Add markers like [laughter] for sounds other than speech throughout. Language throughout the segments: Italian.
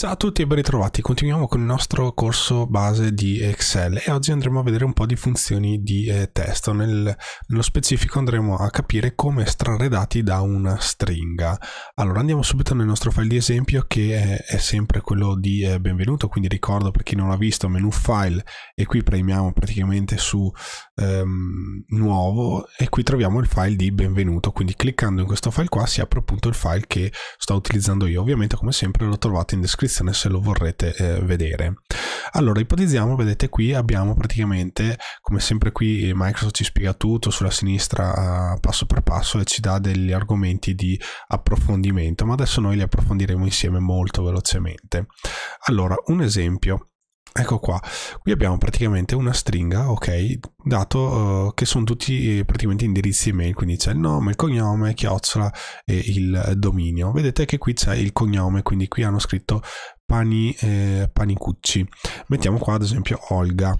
Ciao a tutti e ben ritrovati, continuiamo con il nostro corso base di Excel e oggi andremo a vedere un po' di funzioni di eh, testo, Nel, nello specifico andremo a capire come estrarre dati da una stringa. Allora andiamo subito nel nostro file di esempio che è, è sempre quello di eh, benvenuto, quindi ricordo per chi non l'ha visto menu file e qui premiamo praticamente su ehm, nuovo e qui troviamo il file di benvenuto, quindi cliccando in questo file qua si apre appunto il file che sto utilizzando io, ovviamente come sempre lo trovate in descrizione se lo vorrete eh, vedere. Allora ipotizziamo, vedete qui abbiamo praticamente, come sempre qui eh, Microsoft ci spiega tutto sulla sinistra passo per passo e ci dà degli argomenti di approfondimento, ma adesso noi li approfondiremo insieme molto velocemente. Allora, un esempio ecco qua qui abbiamo praticamente una stringa ok dato uh, che sono tutti eh, praticamente indirizzi email quindi c'è il nome il cognome chiocciola e il dominio vedete che qui c'è il cognome quindi qui hanno scritto pani, eh, panicucci. Mettiamo qua ad esempio Olga.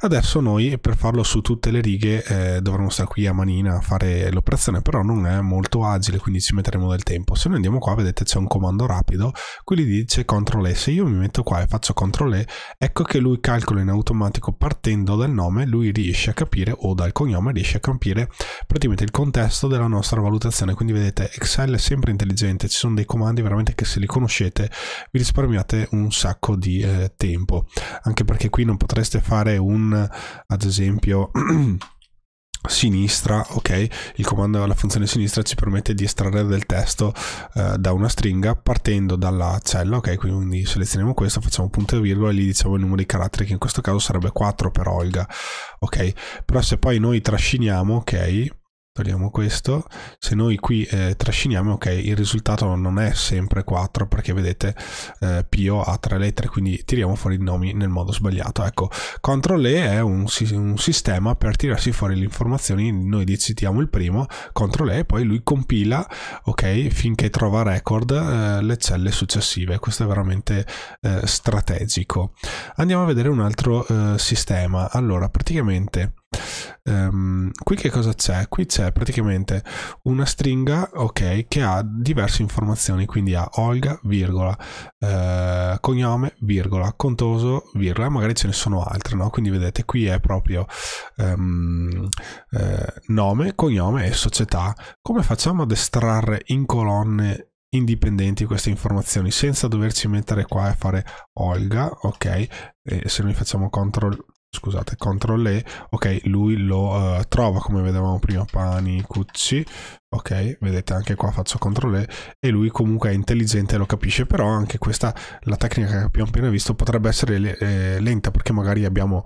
Adesso noi per farlo su tutte le righe eh, dovremmo stare qui a manina a fare l'operazione, però non è molto agile, quindi ci metteremo del tempo. Se noi andiamo qua, vedete c'è un comando rapido, qui gli dice CTRL E. Se io mi metto qua e faccio CTRL E, ecco che lui calcola in automatico partendo dal nome, lui riesce a capire, o dal cognome riesce a capire praticamente il contesto della nostra valutazione. Quindi vedete, Excel è sempre intelligente, ci sono dei comandi veramente che se li conoscete vi risparmiate dedicate un sacco di eh, tempo, anche perché qui non potreste fare un, ad esempio... [clears throat] sinistra, ok, il comando alla funzione sinistra ci permette di estrarre del testo eh, da una stringa partendo dalla cella, ok, quindi selezioniamo questo, facciamo punto e virgola e gli diciamo il numero di caratteri che in questo caso sarebbe 4 per Olga, ok, però se poi noi trasciniamo, ok, speriamo questo, se noi qui eh, trasciniamo, ok, il risultato non è sempre 4 perché vedete eh, Pio ha tre lettere, quindi tiriamo fuori i nomi nel modo sbagliato. Ecco, CTRL E è un, un sistema per tirarsi fuori le informazioni, noi citiamo il primo, CTRL E, poi lui compila, ok, finché trova record eh, le celle successive. Questo è veramente eh, strategico. Andiamo a vedere un altro eh, sistema. Allora, praticamente Um, qui che cosa c'è? Qui c'è praticamente una stringa ok, che ha diverse informazioni, quindi ha Olga, virgola, eh, cognome, virgola, contoso, virgola, magari ce ne sono altre, no? quindi vedete qui è proprio um, eh, nome, cognome e società. Come facciamo ad estrarre in colonne indipendenti queste informazioni senza doverci mettere qua e fare Olga, ok? E se noi facciamo CTRL scusate, CTRL E, ok, lui lo uh, trova come vedevamo prima pani, cucci, ok, vedete anche qua faccio CTRL E e lui comunque è intelligente e lo capisce, però anche questa, la tecnica che abbiamo appena visto potrebbe essere eh, lenta perché magari abbiamo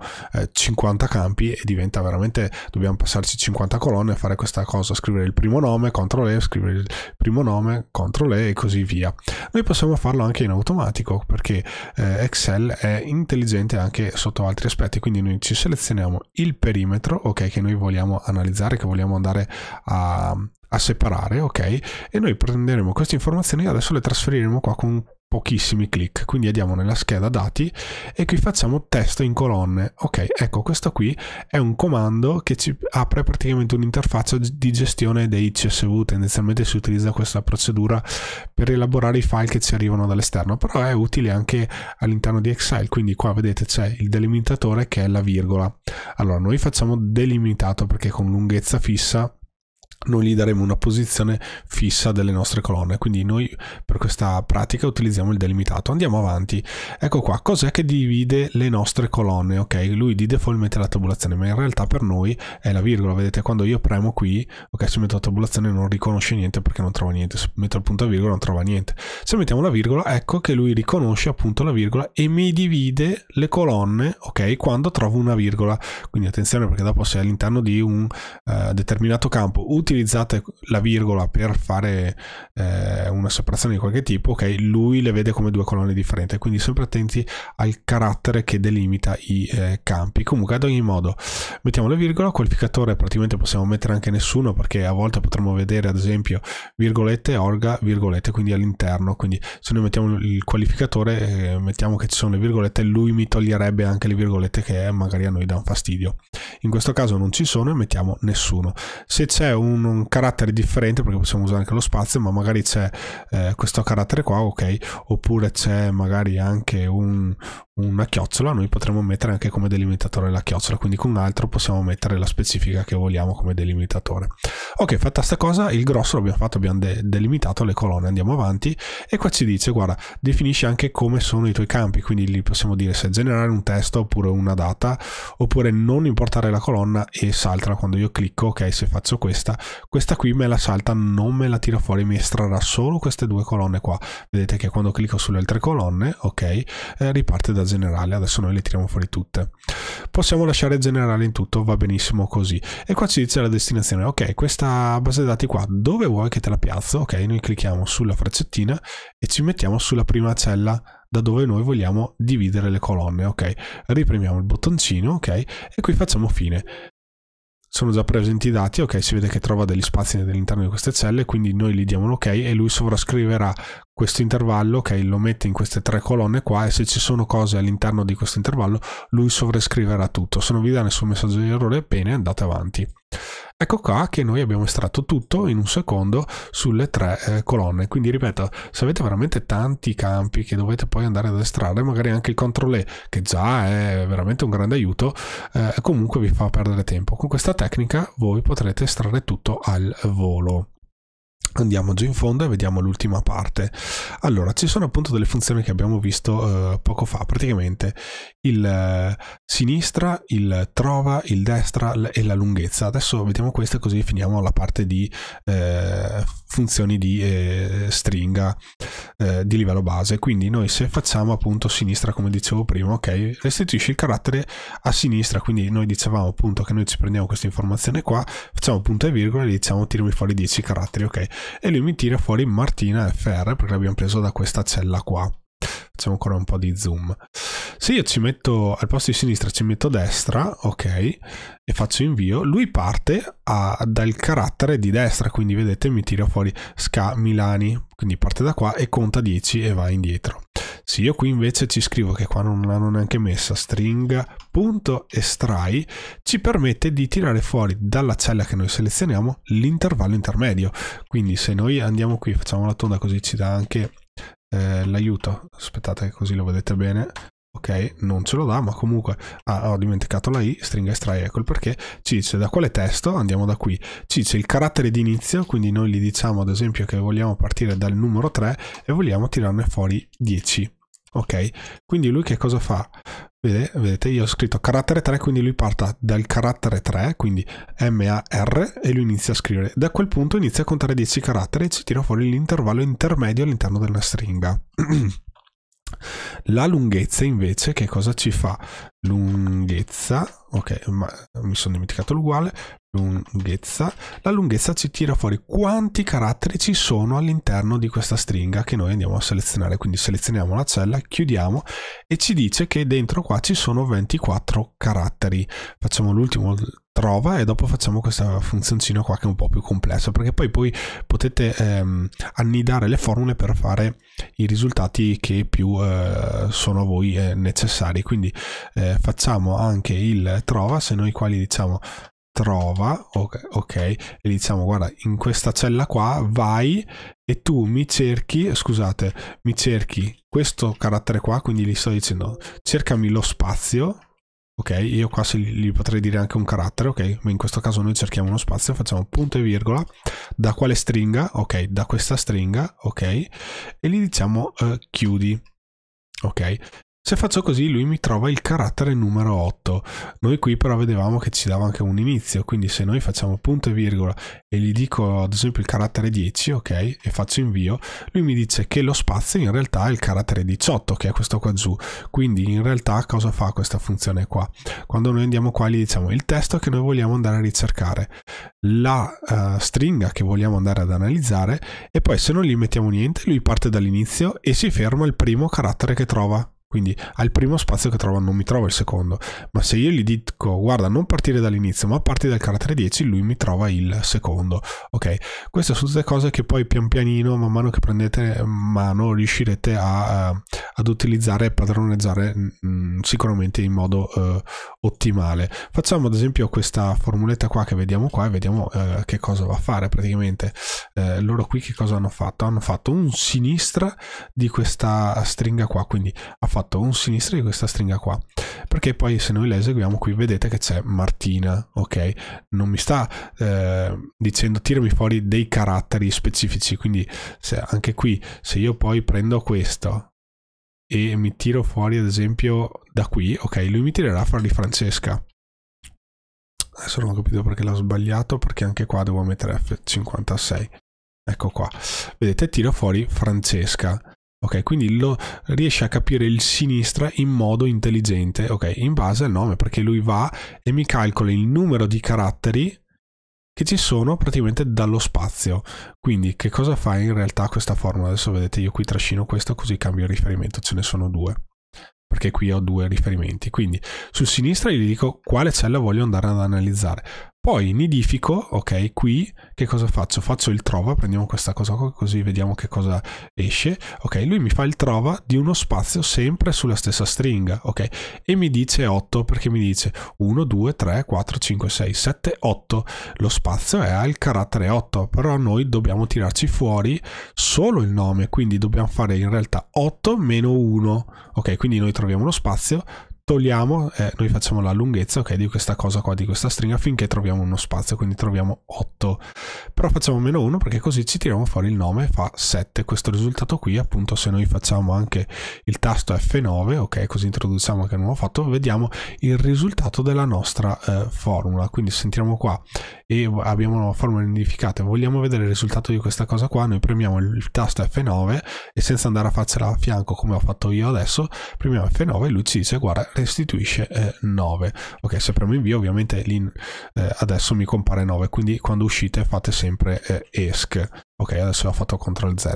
50 eh, campi e diventa veramente, dobbiamo passarci 50 colonne fare questa cosa, scrivere il primo nome, CTRL E, scrivere il primo nome, CTRL E e così via. Noi possiamo farlo anche in automatico perché eh, Excel è intelligente anche sotto altri aspetti, quindi noi ci selezioniamo il perimetro, ok, che noi vogliamo analizzare, che vogliamo andare a a separare, ok? E noi prenderemo queste informazioni e adesso le trasferiremo qua con pochissimi clic. Quindi andiamo nella scheda dati e qui facciamo testo in colonne. Ok, ecco, questo qui è un comando che ci apre praticamente un'interfaccia di gestione dei CSV. Tendenzialmente si utilizza questa procedura per elaborare i file che ci arrivano dall'esterno, però è utile anche all'interno di Excel. Quindi qua vedete c'è il delimitatore che è la virgola. Allora, noi facciamo delimitato perché con lunghezza fissa noi gli daremo una posizione fissa delle nostre colonne quindi noi per questa pratica utilizziamo il delimitato andiamo avanti ecco qua cos'è che divide le nostre colonne ok lui di default mette la tabulazione ma in realtà per noi è la virgola vedete quando io premo qui ok se metto la tabulazione non riconosce niente perché non trova niente se metto il punto a virgola non trova niente se mettiamo la virgola ecco che lui riconosce appunto la virgola e mi divide le colonne ok quando trovo una virgola quindi attenzione perché dopo se all'interno di un uh, determinato campo utilizzate la virgola per fare eh, una separazione di qualche tipo, ok, lui le vede come due colonne differenti, quindi sempre attenti al carattere che delimita i eh, campi. Comunque, ad ogni modo, mettiamo la virgola, qualificatore praticamente possiamo mettere anche nessuno perché a volte potremmo vedere ad esempio virgolette, orga, virgolette, quindi all'interno, quindi se noi mettiamo il qualificatore, eh, mettiamo che ci sono le virgolette, lui mi toglierebbe anche le virgolette che magari a noi dà un fastidio. In questo caso non ci sono e mettiamo nessuno. Se c'è un un, un, carattere differente perché possiamo usare anche lo spazio ma magari c'è eh, questo carattere qua ok oppure c'è magari anche un, una chiocciola, noi potremmo mettere anche come delimitatore la chiocciola, quindi con un altro possiamo mettere la specifica che vogliamo come delimitatore. Ok, fatta sta cosa, il grosso l'abbiamo fatto, abbiamo de delimitato le colonne, andiamo avanti e qua ci dice, guarda, definisci anche come sono i tuoi campi, quindi lì possiamo dire se generare un testo oppure una data, oppure non importare la colonna e saltala quando io clicco, ok, se faccio questa, questa qui me la salta, non me la tira fuori, mi estrarrà solo queste due colonne qua. Vedete che quando clicco sulle altre colonne, ok, eh, riparte da generale, adesso noi le tiriamo fuori tutte. Possiamo lasciare generale in tutto, va benissimo così. E qua ci dice la destinazione, ok, questa base dati qua, dove vuoi che te la piazzo? Ok, noi clicchiamo sulla freccettina e ci mettiamo sulla prima cella da dove noi vogliamo dividere le colonne, ok? Ripremiamo il bottoncino, ok? E qui facciamo fine sono già presenti i dati, ok, si vede che trova degli spazi all'interno di queste celle, quindi noi gli diamo un ok e lui sovrascriverà questo intervallo, ok, lo mette in queste tre colonne qua e se ci sono cose all'interno di questo intervallo lui sovrascriverà tutto. Se non vi dà nessun messaggio di errore, bene, andate avanti. Ecco qua che noi abbiamo estratto tutto in un secondo sulle tre eh, colonne. Quindi ripeto, se avete veramente tanti campi che dovete poi andare ad estrarre, magari anche il CTRL E, che già è veramente un grande aiuto, eh, comunque vi fa perdere tempo. Con questa tecnica voi potrete estrarre tutto al volo. Andiamo giù in fondo e vediamo l'ultima parte. Allora, ci sono appunto delle funzioni che abbiamo visto eh, poco fa, praticamente il eh, sinistra, il trova, il destra e la lunghezza. Adesso vediamo queste così finiamo la parte di eh, funzioni di eh, stringa eh, di livello base. Quindi noi se facciamo appunto sinistra come dicevo prima, ok, restituisci il carattere a sinistra, quindi noi dicevamo appunto che noi ci prendiamo questa informazione qua, facciamo punto e virgola e diciamo tirami fuori 10 caratteri, ok? e lui mi tira fuori Martina FR perché l'abbiamo preso da questa cella qua Facciamo ancora un po' di zoom. Se io ci metto al posto di sinistra, ci metto destra, ok, e faccio invio, lui parte a, dal carattere di destra, quindi vedete mi tira fuori Ska Milani, quindi parte da qua e conta 10 e va indietro. Se io qui invece ci scrivo che qua non l'hanno neanche messa string.estrai ci permette di tirare fuori dalla cella che noi selezioniamo l'intervallo intermedio. Quindi se noi andiamo qui, facciamo la tonda così ci dà anche eh, l'aiuto, aspettate così lo vedete bene, ok, non ce lo dà, ma comunque ah, ho dimenticato la i, stringa estrai, ecco il perché, ci dice da quale testo, andiamo da qui, ci dice il carattere di inizio, quindi noi gli diciamo ad esempio che vogliamo partire dal numero 3 e vogliamo tirarne fuori 10. Ok, quindi lui che cosa fa? Vede, vedete, io ho scritto carattere 3, quindi lui parte dal carattere 3, quindi MAR, e lui inizia a scrivere. Da quel punto inizia a contare 10 caratteri e ci tira fuori l'intervallo intermedio all'interno della stringa. [clears throat] La lunghezza invece che cosa ci fa? Lunghezza ok, ma mi sono dimenticato l'uguale, lunghezza, la lunghezza ci tira fuori quanti caratteri ci sono all'interno di questa stringa che noi andiamo a selezionare, quindi selezioniamo la cella, chiudiamo e ci dice che dentro qua ci sono 24 caratteri, facciamo l'ultimo trova e dopo facciamo questa funzioncina qua che è un po' più complessa perché poi, poi potete ehm, annidare le formule per fare i risultati che più eh, sono a voi eh, necessari quindi eh, facciamo anche il trova se noi quali diciamo trova ok, okay e diciamo guarda in questa cella qua vai e tu mi cerchi scusate mi cerchi questo carattere qua quindi gli sto dicendo cercami lo spazio ok, io qua gli potrei dire anche un carattere, ok, ma in questo caso noi cerchiamo uno spazio, facciamo punto e virgola, da quale stringa, ok, da questa stringa, ok, e gli diciamo eh, chiudi, ok, se faccio così lui mi trova il carattere numero 8. Noi qui però vedevamo che ci dava anche un inizio, quindi se noi facciamo punto e virgola e gli dico ad esempio il carattere 10, ok, e faccio invio, lui mi dice che lo spazio in realtà è il carattere 18, che è questo qua giù. Quindi in realtà cosa fa questa funzione qua? Quando noi andiamo qua gli diciamo il testo che noi vogliamo andare a ricercare, la uh, stringa che vogliamo andare ad analizzare e poi se non gli mettiamo niente lui parte dall'inizio e si ferma al primo carattere che trova quindi al primo spazio che trova non mi trova il secondo. Ma se io gli dico guarda non partire dall'inizio ma parti dal carattere 10 lui mi trova il secondo. Ok, queste sono tutte cose che poi pian pianino man mano che prendete mano riuscirete a, eh, ad utilizzare e padroneggiare mh, mm, sicuramente in modo eh, ottimale. Facciamo ad esempio questa formuletta qua che vediamo qua e vediamo eh, che cosa va a fare praticamente eh, loro qui che cosa hanno fatto? Hanno fatto un sinistra di questa stringa qua, quindi ha fatto un sinistra di questa stringa qua, perché poi se noi la eseguiamo qui vedete che c'è Martina, ok? Non mi sta eh, dicendo tirami fuori dei caratteri specifici, quindi se, anche qui se io poi prendo questo e mi tiro fuori ad esempio da qui, ok, lui mi tirerà fuori Francesca. Adesso non ho capito perché l'ho sbagliato, perché anche qua devo mettere F56. Ecco qua. Vedete, tiro fuori Francesca. Ok, quindi lo, riesce a capire il sinistra in modo intelligente, ok, in base al nome, perché lui va e mi calcola il numero di caratteri che ci sono praticamente dallo spazio. Quindi che cosa fa in realtà questa formula? Adesso vedete io qui trascino questo così cambio il riferimento, ce ne sono due perché qui ho due riferimenti. Quindi sul sinistra gli dico quale cella voglio andare ad analizzare. Poi nidifico, ok, qui che cosa faccio? Faccio il trova, prendiamo questa cosa qua così vediamo che cosa esce. Ok, lui mi fa il trova di uno spazio sempre sulla stessa stringa, ok? E mi dice 8 perché mi dice 1, 2, 3, 4, 5, 6, 7, 8. Lo spazio è al carattere 8, però noi dobbiamo tirarci fuori solo il nome, quindi dobbiamo fare in realtà 8 meno 1. Ok, quindi noi troviamo uno spazio, togliamo, eh, noi facciamo la lunghezza okay, di questa cosa qua, di questa stringa, finché troviamo uno spazio, quindi troviamo 8. Però facciamo meno 1 perché così ci tiriamo fuori il nome, fa 7. Questo risultato qui, appunto, se noi facciamo anche il tasto F9, ok, così introduciamo anche il nuovo fatto, vediamo il risultato della nostra eh, formula. Quindi sentiamo qua e abbiamo una formula identificata, vogliamo vedere il risultato di questa cosa qua, noi premiamo il tasto F9 e senza andare a farcela a fianco come ho fatto io adesso, premiamo F9 e lui ci dice guarda restituisce eh, 9 ok se premo invio ovviamente l'in eh, adesso mi compare 9 quindi quando uscite fate sempre eh, esc ok adesso l'ho fatto ctrl z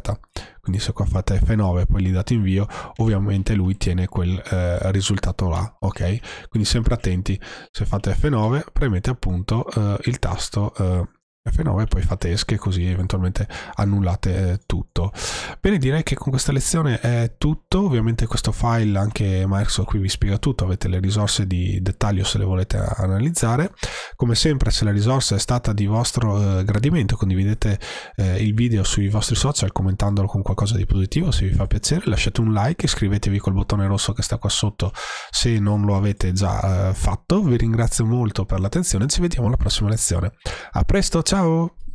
quindi se qua fate f9 poi gli date invio ovviamente lui tiene quel eh, risultato là ok quindi sempre attenti se fate f9 premete appunto eh, il tasto eh, F9 e poi fate esche così eventualmente annullate eh, tutto. Bene, direi che con questa lezione è tutto. Ovviamente questo file anche Microsoft qui vi spiega tutto, avete le risorse di dettaglio se le volete analizzare. Come sempre se la risorsa è stata di vostro eh, gradimento, condividete eh, il video sui vostri social commentandolo con qualcosa di positivo se vi fa piacere, lasciate un like, iscrivetevi col bottone rosso che sta qua sotto se non lo avete già fatto. Vi ringrazio molto per l'attenzione ci vediamo alla prossima lezione. A presto, ciao! Ciao.